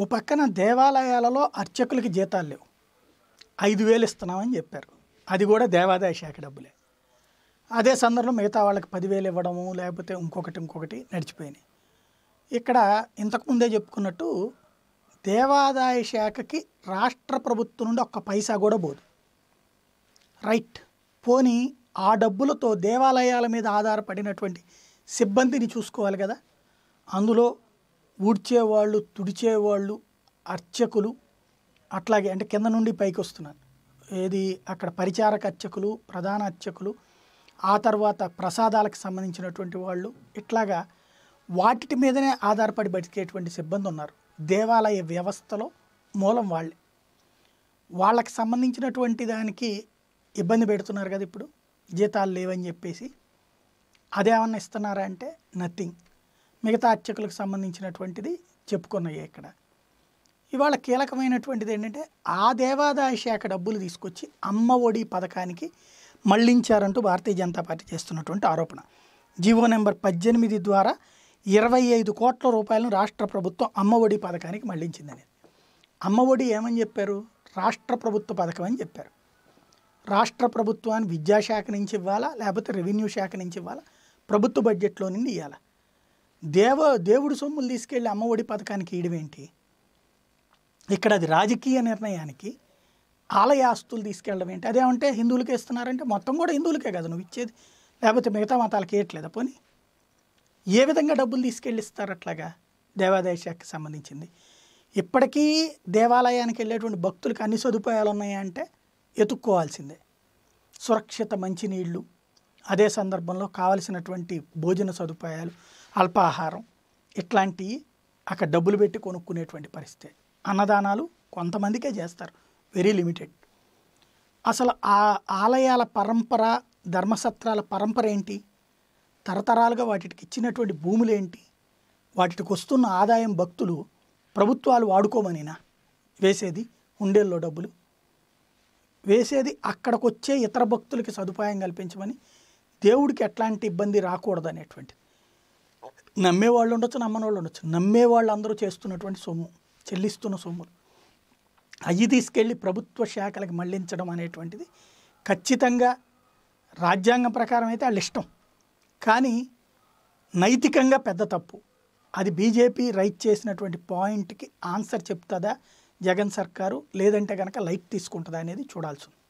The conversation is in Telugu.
ఓ పక్కన దేవాలయాలలో అర్చకులకి జీతాలు లేవు ఐదు వేలు ఇస్తున్నామని చెప్పారు అది కూడా దేవాదాయ శాఖ డబ్బులే అదే సందర్భంలో మిగతా వాళ్ళకి పదివేలు ఇవ్వడము లేకపోతే ఇంకొకటి ఇంకొకటి నడిచిపోయినాయి ఇక్కడ ఇంతకుముందే చెప్పుకున్నట్టు దేవాదాయ శాఖకి రాష్ట్ర ప్రభుత్వం నుండి ఒక్క పైసా కూడా పోదు రైట్ పోని ఆ డబ్బులతో దేవాలయాల మీద ఆధారపడినటువంటి సిబ్బందిని చూసుకోవాలి కదా అందులో ఊడ్చేవాళ్ళు తుడిచేవాళ్ళు అర్చకులు అట్లాగే అంటే కింద నుండి పైకి వస్తున్నారు ఏది అక్కడ పరిచారక అర్చకులు ప్రధాన అర్చకులు ఆ తర్వాత ప్రసాదాలకు సంబంధించినటువంటి వాళ్ళు ఇట్లాగా వాటి మీదనే ఆధారపడి బతికేటువంటి సిబ్బంది ఉన్నారు దేవాలయ వ్యవస్థలో మూలం వాళ్ళే వాళ్ళకి సంబంధించినటువంటి దానికి ఇబ్బంది పెడుతున్నారు కదా ఇప్పుడు జీతాలు లేవని చెప్పేసి అదేమన్నా ఇస్తున్నారా అంటే నథింగ్ మిగతా అర్చకులకు సంబంధించినటువంటిది చెప్పుకున్నాయి ఇక్కడ ఇవాళ కీలకమైనటువంటిది ఏంటంటే ఆ దేవాదాయ శాఖ డబ్బులు తీసుకొచ్చి అమ్మ ఒడి పథకానికి మళ్లించారంటూ భారతీయ జనతా పార్టీ చేస్తున్నటువంటి ఆరోపణ జీవో నెంబర్ పద్దెనిమిది ద్వారా ఇరవై ఐదు కోట్ల రూపాయలను రాష్ట్ర ప్రభుత్వం అమ్మ ఒడి పథకానికి మళ్లించిందనేది ఒడి ఏమని చెప్పారు రాష్ట్ర ప్రభుత్వ పథకం అని చెప్పారు రాష్ట్ర ప్రభుత్వాన్ని విద్యాశాఖ నుంచి ఇవ్వాలా లేకపోతే రెవెన్యూ శాఖ నుంచి ఇవ్వాలా ప్రభుత్వ బడ్జెట్లో నుండి ఇవ్వాలా దేవ దేవుడు సొమ్ములు తీసుకెళ్ళి అమ్మఒడి పథకానికి ఇయడమేంటి ఇక్కడ అది రాజకీయ నిర్ణయానికి ఆలయ ఆస్తులు తీసుకెళ్ళడం ఏంటి అదేమంటే హిందువులకే ఇస్తున్నారంటే మొత్తం కూడా హిందువులకే కదా నువ్వు ఇచ్చేది లేకపోతే మిగతా మతాలకు వేయట్లేదు పోనీ ఏ విధంగా డబ్బులు తీసుకెళ్ళి ఇస్తారు అట్లాగా దేవాదాయ శాఖకి సంబంధించింది ఇప్పటికీ దేవాలయానికి వెళ్ళేటువంటి భక్తులకు అన్ని సదుపాయాలు ఉన్నాయంటే ఎతుక్కోవాల్సిందే సురక్షిత మంచినీళ్ళు అదే సందర్భంలో కావలసినటువంటి భోజన సదుపాయాలు అల్పాహారం ఇట్లాంటివి అక్కడ డబ్బులు పెట్టి కొనుక్కునేటువంటి పరిస్థితి అన్నదానాలు కొంతమందికే చేస్తారు వెరీ లిమిటెడ్ అసలు ఆ ఆలయాల పరంపర ధర్మసత్రాల పరంపర ఏంటి తరతరాలుగా వాటికి ఇచ్చినటువంటి భూములు ఏంటి వాటికి వస్తున్న ఆదాయం భక్తులు ప్రభుత్వాలు వాడుకోమనినా వేసేది ఉండేల్లో డబ్బులు వేసేది అక్కడికొచ్చే ఇతర భక్తులకి సదుపాయం కల్పించమని దేవుడికి ఎట్లాంటి ఇబ్బంది రాకూడదు అనేటువంటిది నమ్మేవాళ్ళు ఉండొచ్చు నమ్మని వాళ్ళు ఉండొచ్చు వాళ్ళు అందరూ చేస్తున్నటువంటి సొమ్ము చెల్లిస్తున్న సొమ్ములు అయ్యి తీసుకెళ్ళి ప్రభుత్వ శాఖలకు మళ్లించడం అనేటువంటిది ఖచ్చితంగా రాజ్యాంగం ప్రకారం అయితే వాళ్ళు ఇష్టం కానీ నైతికంగా పెద్ద తప్పు అది బీజేపీ రైట్ చేసినటువంటి పాయింట్కి ఆన్సర్ చెప్తుందా జగన్ సర్కారు లేదంటే కనుక లైట్ తీసుకుంటుందా అనేది చూడాల్సింది